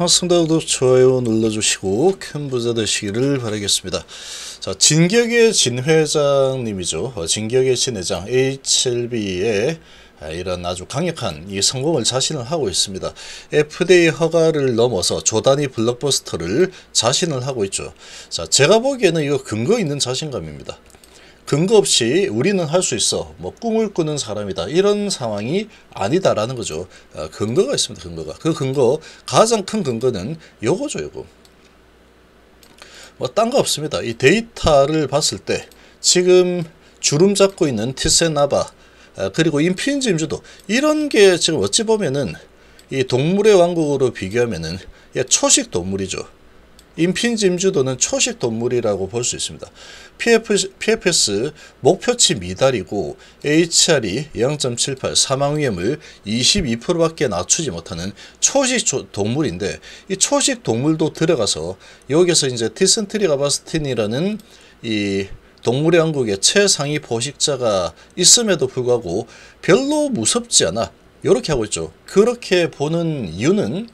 반갑습니다. 어, 구독, 좋아요 눌러주시고 큰 부자 되시기를 바라겠습니다. 자, 진격의 진회장님이죠. 어, 진격의 진회장 HLB의 아, 이런 아주 강력한 이 성공을 자신을 하고 있습니다. FDA 허가를 넘어서 조단위 블록버스터를 자신을 하고 있죠. 자, 제가 보기에는 이거 근거 있는 자신감입니다. 근거 없이 우리는 할 수 있어. 뭐 꿈을 꾸는 사람이다. 이런 상황이 아니다라는 거죠. 아, 근거가 있습니다. 근거가. 그 근거 가장 큰 근거는 요거죠. 요거. 뭐 딴 거 없습니다. 이 데이터를 봤을 때 지금 주름 잡고 있는 티세나바 아, 그리고 인피니지 임주도 이런 게 지금 어찌 보면은 이 동물의 왕국으로 비교하면은 예, 초식 동물이죠. 인핀짐주도는 초식 동물이라고 볼 수 있습니다. PFS, PFS 목표치 미달이고 HR이 0.78 사망 위험을 22%밖에 낮추지 못하는 초식 동물인데 이 초식 동물도 들어가서 여기서 이제 티슨트리가바스틴이라는 이 동물의 왕국의 최상위 포식자가 있음에도 불구하고 별로 무섭지 않아 이렇게 하고 있죠. 그렇게 보는 이유는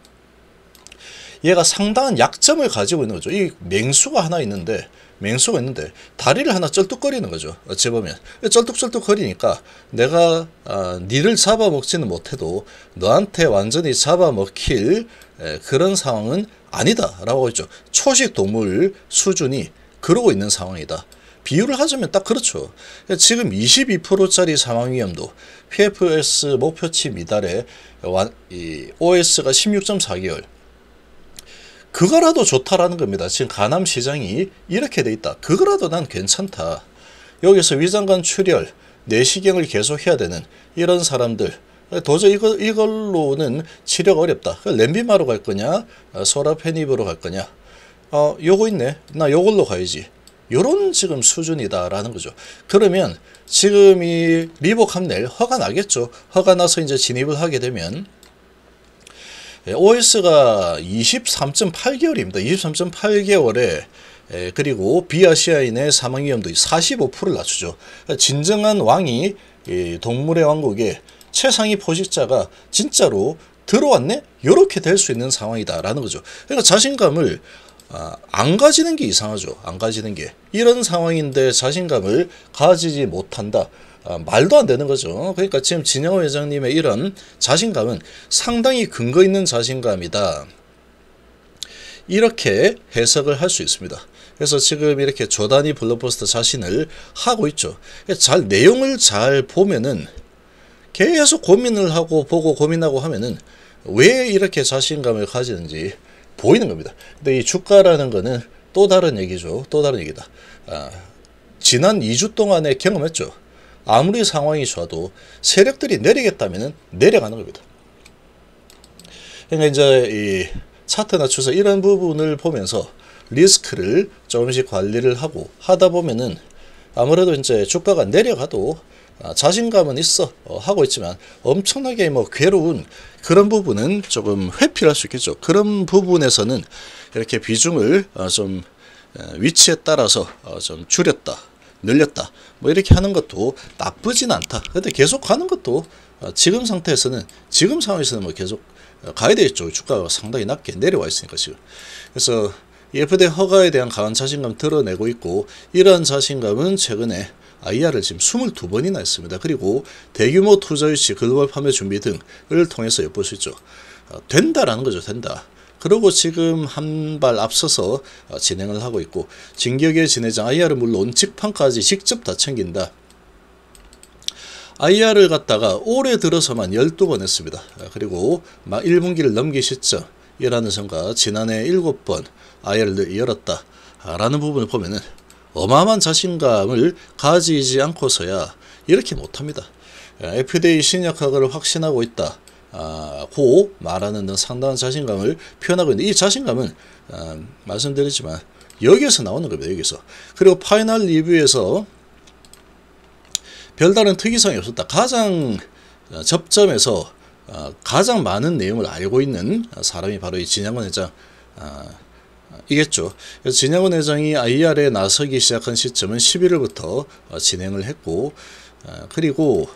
얘가 상당한 약점을 가지고 있는 거죠. 이 맹수가 하나 있는데 맹수가 있는데 다리를 하나 쩔뚝거리는 거죠. 어찌 보면 쩔뚝쩔뚝거리니까 내가 아, 니를 잡아먹지는 못해도 너한테 완전히 잡아먹힐 에, 그런 상황은 아니다라고 했죠. 초식 동물 수준이 그러고 있는 상황이다. 비유를 하자면 딱 그렇죠. 지금 22%짜리 사망 위험도 PFS 목표치 미달에 OS가 16.4개월, 그거라도 좋다라는 겁니다. 지금 가남 시장이 이렇게 돼 있다. 그거라도 난 괜찮다. 여기서 위장관 출혈, 내시경을 계속해야 되는 이런 사람들 도저히 이거, 이걸로는 치료가 어렵다. 그 렘비마로 갈 거냐? 아, 소라페닙으로 갈 거냐? 어, 요거 있네. 나 요걸로 가야지. 요런 지금 수준이다라는 거죠. 그러면 지금 이 리보캄넬 허가 나겠죠. 허가 나서 이제 진입을 하게 되면 예, OS가 23.8개월입니다. 23.8개월에 예, 그리고 비아시아인의 사망 위험도 45%를 낮추죠. 진정한 왕이 동물의 왕국에 최상위 포식자가 진짜로 들어왔네? 이렇게 될 수 있는 상황이다라는 거죠. 그러니까 자신감을 아, 안 가지는 게 이상하죠. 안 가지는 게. 이런 상황인데 자신감을 가지지 못한다. 어, 말도 안 되는 거죠. 그러니까 지금 진영호 회장님의 이런 자신감은 상당히 근거 있는 자신감이다. 이렇게 해석을 할 수 있습니다. 그래서 지금 이렇게 조단이 블로포스트 자신을 하고 있죠. 그러니까 잘 내용을 잘 보면은 계속 고민을 하고 보고 고민하고 하면은 왜 이렇게 자신감을 가지는지 보이는 겁니다. 근데 이 주가라는 거는 또 다른 얘기죠. 또 다른 얘기다. 아, 지난 2주 동안에 경험했죠. 아무리 상황이 좋아도 세력들이 내리겠다면 내려가는 겁니다. 그러니까 이제 이 차트나 추세 이런 부분을 보면서 리스크를 조금씩 관리를 하고 하다 보면은 아무래도 이제 주가가 내려가도 아, 자신감은 있어 어, 하고 있지만 엄청나게 뭐 괴로운 그런 부분은 조금 회피할 수 있겠죠. 그런 부분에서는 이렇게 비중을 어, 좀 위치에 따라서 어, 좀 줄였다. 늘렸다. 뭐 이렇게 하는 것도 나쁘진 않다. 근데 계속 가는 것도 어, 지금 상태에서는 지금 상황에서는 뭐 계속 어, 가야 되겠죠. 주가가 상당히 낮게 내려와 있으니까 지금. 그래서 예프대 허가에 대한 강한 자신감 드러내고 있고 이러한 자신감은 최근에 IR을 지금 22번이나 했습니다. 그리고 대규모 투자 유치, 글로벌 판매 준비 등을 통해서 엿볼 수 있죠. 어, 된다라는 거죠. 된다. 그러고 지금 한 발 앞서서 어, 진행을 하고 있고 진격의 진해장 IR은 물론 직판까지 직접 다 챙긴다. IR을 갖다가 올해 들어서만 12번 했습니다. 아, 그리고 막 1분기를 넘기 시점이라는 성과 지난해 7번 IR을 열었다. 아, 라는 부분을 보면은 어마어마한 자신감을 가지지 않고서야 이렇게 못합니다. FDA 아, 신약학을 확신하고 있다. 아, 고 말하는 등 상당한 자신감을 표현하고 있는데 이 자신감은 아, 말씀드렸지만 여기에서 나오는 겁니다. 여기서. 그리고 파이널 리뷰에서 별다른 특이성이 없었다. 가장 어, 접점에서 어, 가장 많은 내용을 알고 있는 사람이 바로 이 진양원 회장 아, 이겠죠. 그래서 진양원 회장이 IR에 나서기 시작한 시점은 11월부터 어, 진행을 했고 어, 그리고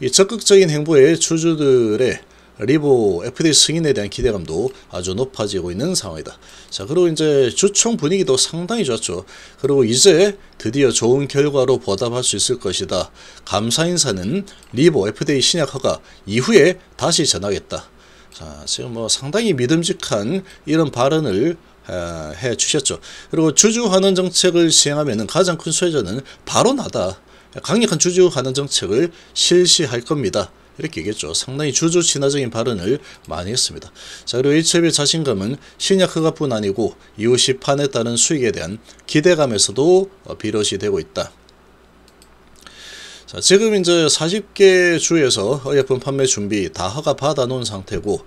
이 적극적인 행보에 주주들의 리보 FDA 승인에 대한 기대감도 아주 높아지고 있는 상황이다. 자, 그리고 이제 주총 분위기도 상당히 좋죠 그리고 이제 드디어 좋은 결과로 보답할 수 있을 것이다. 감사 인사는 리보 f d 신약 허가 이후에 다시 전하겠다. 자, 지금 뭐 상당히 믿음직한 이런 발언을 아, 해 주셨죠. 그리고 주주 환원 정책을 시행하면 가장 큰 수혜자는 바로 나다. 강력한 주주 하는 정책을 실시할 겁니다. 이렇게 얘기했죠. 상당히 주주 친화적인 발언을 많이 했습니다. 자 그리고 HF의 자신감은 신약 허가뿐 아니고 이후 시판에 따른 수익에 대한 기대감에서도 비롯이 되고 있다. 자, 지금 이제 40개 주에서 어여쁜 판매 준비 다 허가 받아 놓은 상태고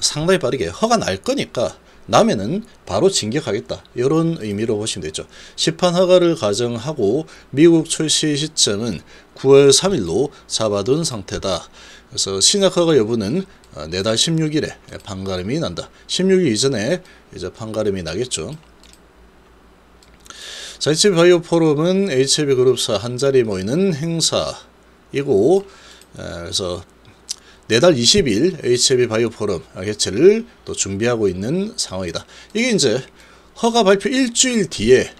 상당히 빠르게 허가 날 거니까 남에는 바로 진격하겠다. 이런 의미로 보시면 되죠. 시판 허가를 가정하고 미국 출시 시점은 9월 3일로 잡아둔 상태다. 그래서 신약 허가 여부는 어, 내달 16일에 판가름이 난다. 16일 이전에 이제 판가름이 나겠죠. 자, HB 바이오 포럼은 HB 그룹사 한자리 모이는 행사이고 그래서 내달 20일 HIV 바이오 포럼 개최를 또 준비하고 있는 상황이다. 이게 이제 허가 발표 일주일 뒤에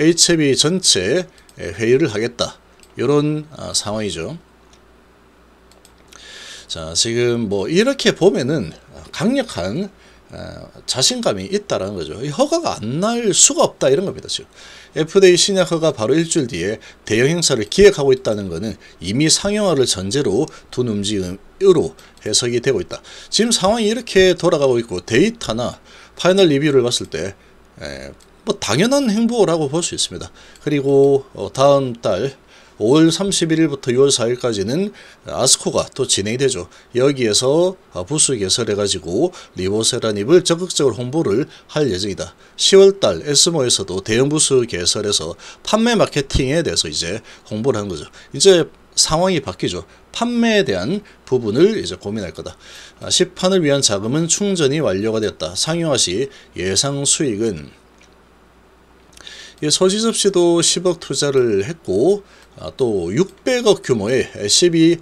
HIV 전체 회의를 하겠다. 이런 아, 상황이죠. 자, 지금 뭐 이렇게 보면은 강력한 자신감이 있다라는 거죠. 허가가 안 날 수가 없다 이런 겁니다. 지금 FDA 신약허가 바로 일주일 뒤에 대형 행사를 기획하고 있다는 것은 이미 상용화를 전제로 둔 움직임으로 해석이 되고 있다. 지금 상황이 이렇게 돌아가고 있고 데이터나 파이널 리뷰를 봤을 때 에, 뭐 당연한 행보라고 볼 수 있습니다. 그리고 어, 다음 달 5월 31일부터 6월 4일까지는 아스코가 또 진행이 되죠. 여기에서 부스 개설해가지고 리보세라닙을 적극적으로 홍보를 할 예정이다. 10월달 에스모에서도 대형 부스 개설해서 판매 마케팅에 대해서 이제 홍보를 한 거죠. 이제 상황이 바뀌죠. 판매에 대한 부분을 이제 고민할 거다. 시판을 위한 자금은 충전이 완료가 되었다 상용화 시 예상 수익은 예, 소지섭 씨도 10억 투자를 했고 아, 또 600억 규모의 시비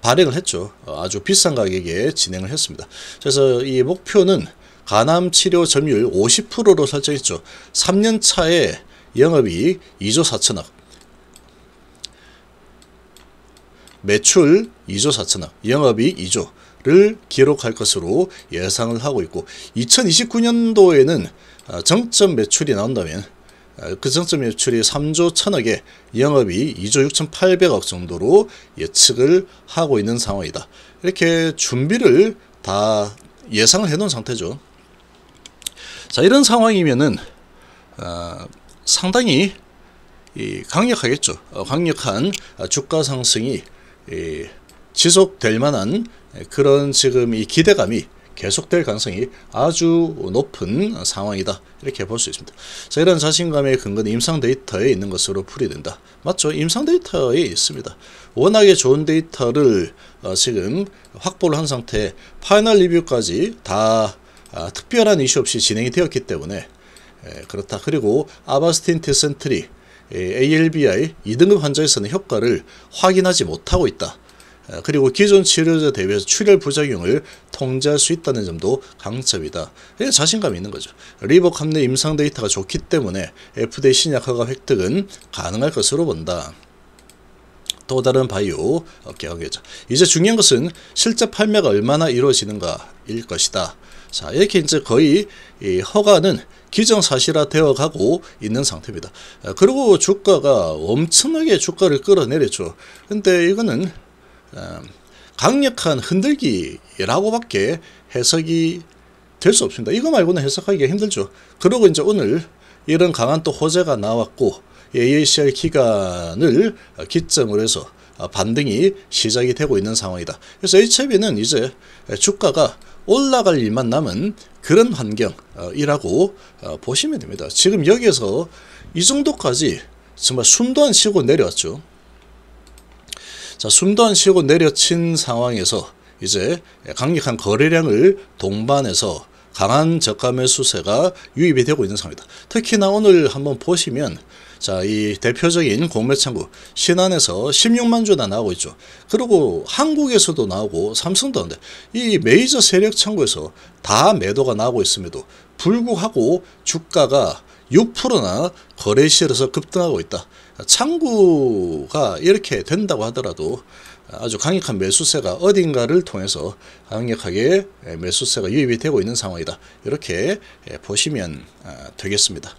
발행을 했죠. 어, 아주 비싼 가격에 진행을 했습니다. 그래서 이 목표는 간암 치료 점유율 50%로 설정했죠. 3년 차에 영업이익 2조 4천억, 매출 2조 4천억, 영업이익 2조를 기록할 것으로 예상을 하고 있고 2029년도에는 아, 정점 매출이 나온다면 아, 그 정점 매출이 3조 1 0 0 0억에 영업이 2조 6,800억 정도로 예측을 하고 있는 상황이다. 이렇게 준비를 다 예상을 해놓은 상태죠. 자 이런 상황이면은 아, 어, 상당히 강력하겠죠. 강력한 주가 상승이 지속될 만한 그런 지금 이 기대감이 계속될 가능성이 아주 높은 상황이다. 이렇게 볼 수 있습니다. 자, 이런 자신감의 근거는 임상 데이터에 있는 것으로 풀이된다. 맞죠? 임상 데이터에 있습니다. 워낙에 좋은 데이터를 어, 지금 확보를 한 상태에 파이널 리뷰까지 다 아, 특별한 이슈 없이 진행이 되었기 때문에 그렇다. 그리고 아바스틴 테센트리 ALBI 2등급 환자에서는 효과를 확인하지 못하고 있다. 아, 그리고 기존 치료제 대비해서 출혈 부작용을 통제할 수 있다는 점도 강점이다. 자신감 있는 거죠. 리버 감내 임상 데이터가 좋기 때문에 FDA 신약화가 획득은 가능할 것으로 본다. 또 다른 바이오 계관계죠 이제 중요한 것은 실제 판매가 얼마나 이루어지는가일 것이다. 자 이렇게 이제 거의 허가는 기정사실화 되어 가고 있는 상태입니다. 아, 그리고 주가가 엄청나게 주가를 끌어내렸죠. 근데 이거는 어, 강력한 흔들기라고밖에 해석이 될 수 없습니다. 이거 말고는 해석하기가 힘들죠. 그리고 이제 오늘 이런 강한 또 호재가 나왔고 AACR 기간을 기점으로 해서 반등이 시작이 되고 있는 상황이다. 그래서 h i 는 이제 주가가 올라갈 일만 남은 그런 환경이라고 어, 보시면 됩니다. 지금 여기에서 이 정도까지 정말 숨도 안 쉬고 내려왔죠. 자, 숨도 안 쉬고 내려친 상황에서 이제 강력한 거래량을 동반해서 강한 저가 매수세가 유입이 되고 있는 상황이다. 특히나 오늘 한번 보시면 자, 이 대표적인 공매 창구 신안에서 16만 주나 나오고 있죠. 그리고 한국에서도 나오고 삼성도 하데이 메이저 세력 창구에서 다 매도가 나오고 있음에도 불구하고 주가가 6%나 거래시에서 급등하고 있다. 창구가 이렇게 된다고 하더라도 아주 강력한 매수세가 어딘가를 통해서 강력하게 매수세가 유입이 되고 있는 상황이다. 이렇게 보시면 아, 되겠습니다.